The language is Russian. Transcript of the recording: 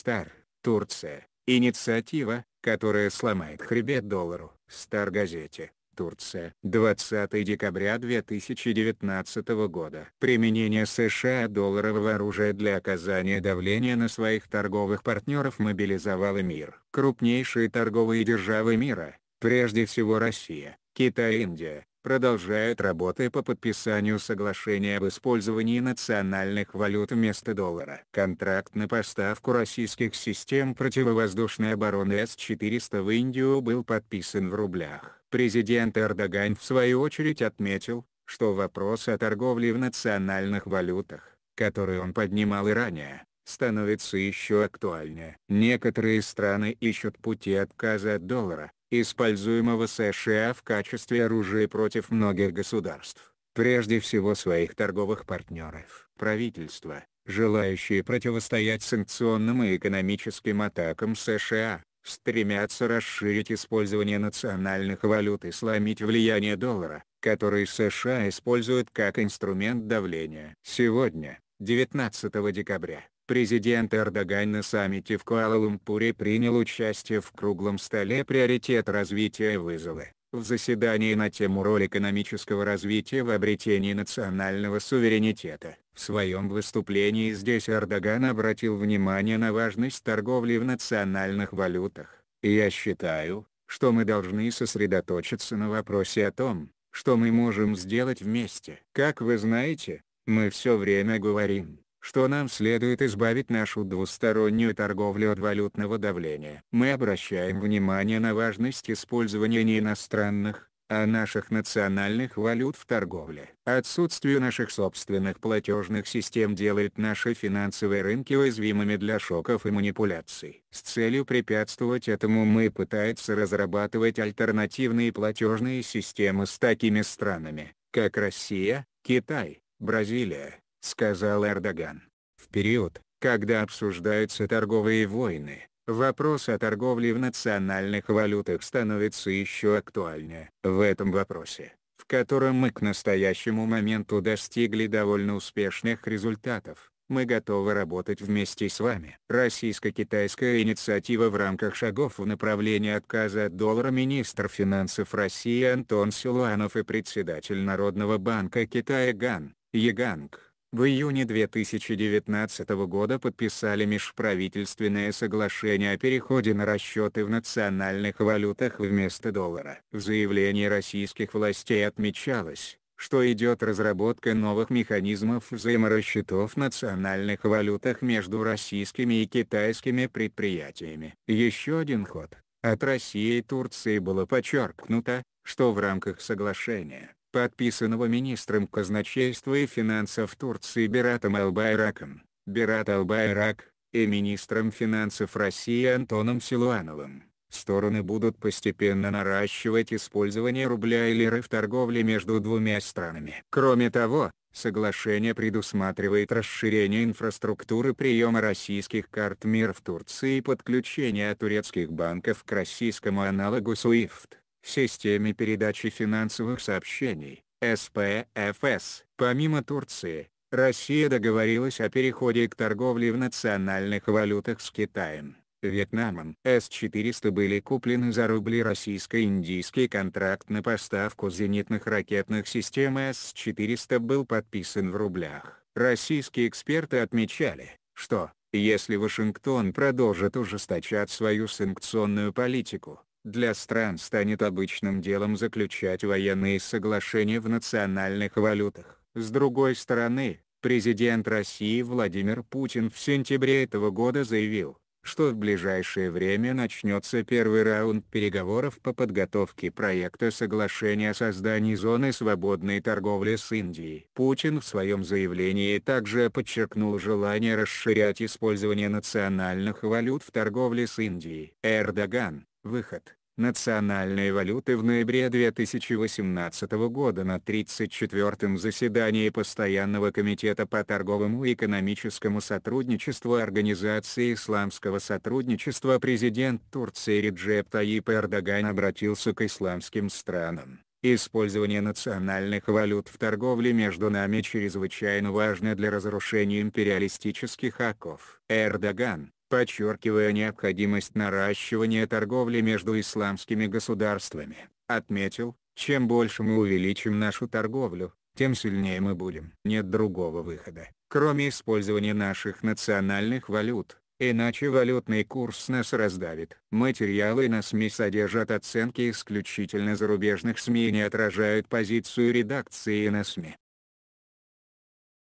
Стар, Турция, инициатива, которая сломает хребет доллару, Стар газете. Турция. 20 декабря 2019 года. Применение США долларового оружия для оказания давления на своих торговых партнеров мобилизовало мир. Крупнейшие торговые державы мира, прежде всего Россия, Китай и Индия, продолжает работы по подписанию соглашения об использовании национальных валют вместо доллара. Контракт на поставку российских систем противовоздушной обороны С-400 в Индию был подписан в рублях. Президент Эрдоган в свою очередь отметил, что вопрос о торговле в национальных валютах, который он поднимал и ранее, становится еще актуальнее. Некоторые страны ищут пути отказа от доллара, используемого США в качестве оружия против многих государств, прежде всего своих торговых партнеров. Правительства, желающие противостоять санкционным и экономическим атакам США, стремятся расширить использование национальных валют и сломить влияние доллара, который США используют как инструмент давления. Сегодня, 19 декабря, Президент Эрдоган на саммите в Куала-Лумпуре принял участие в круглом столе «Приоритет развития и вызовы» в заседании на тему роль экономического развития в обретении национального суверенитета. В своем выступлении здесь Эрдоган обратил внимание на важность торговли в национальных валютах. я считаю, что мы должны сосредоточиться на вопросе о том, что мы можем сделать вместе. Как вы знаете, мы все время говорим, что нам следует избавить нашу двустороннюю торговлю от валютного давления. Мы обращаем внимание на важность использования не иностранных, а наших национальных валют в торговле. Отсутствие наших собственных платежных систем делает наши финансовые рынки уязвимыми для шоков и манипуляций. С целью препятствовать этому мы пытаемся разрабатывать альтернативные платежные системы с такими странами, как Россия, Китай, Бразилия, сказал Эрдоган. В период, когда обсуждаются торговые войны, вопрос о торговле в национальных валютах становится еще актуальнее. В этом вопросе, в котором мы к настоящему моменту достигли довольно успешных результатов, мы готовы работать вместе с вами. Российско-китайская инициатива в рамках шагов в направлении отказа от доллара министр финансов России Антон Силуанов и председатель Народного банка Китая Ган, Еганг в июне 2019 года подписали межправительственное соглашение о переходе на расчеты в национальных валютах вместо доллара. В заявлении российских властей отмечалось, что идет разработка новых механизмов взаиморасчетов в национальных валютах между российскими и китайскими предприятиями. Еще один ход. От России и Турции было подчеркнуто, что в рамках соглашения подписанного министром казначейства и финансов Турции Биратом Албайраком, Бират Албайрак, и министром финансов России Антоном Силуановым. Стороны будут постепенно наращивать использование рубля и лиры в торговле между двумя странами. Кроме того, соглашение предусматривает расширение инфраструктуры приема российских карт МИР в Турции и подключение турецких банков к российскому аналогу SWIFT в системе передачи финансовых сообщений, СПФС. Помимо Турции, Россия договорилась о переходе к торговле в национальных валютах с Китаем. Вьетнамом. С-400 были куплены за рубли российско-индийский контракт на поставку зенитных ракетных систем С-400 был подписан в рублях. Российские эксперты отмечали, что, если Вашингтон продолжит ужесточать свою санкционную политику, для стран станет обычным делом заключать военные соглашения в национальных валютах. С другой стороны, президент России Владимир Путин в сентябре этого года заявил, что в ближайшее время начнется первый раунд переговоров по подготовке проекта соглашения о создании зоны свободной торговли с Индией. Путин в своем заявлении также подчеркнул желание расширять использование национальных валют в торговле с Индией. Эрдоган, выход национальной валюты в ноябре 2018 года на 34-м заседании Постоянного комитета по торговому и экономическому сотрудничеству Организации исламского сотрудничества президент Турции Реджеп Таип Эрдоган обратился к исламским странам. Использование национальных валют в торговле между нами чрезвычайно важно для разрушения империалистических оков. Эрдоган, подчеркивая необходимость наращивания торговли между исламскими государствами, отметил, чем больше мы увеличим нашу торговлю, тем сильнее мы будем. Нет другого выхода, кроме использования наших национальных валют, иначе валютный курс нас раздавит. Материалы на СМИ содержат оценки исключительно зарубежных СМИ и не отражают позицию редакции на СМИ.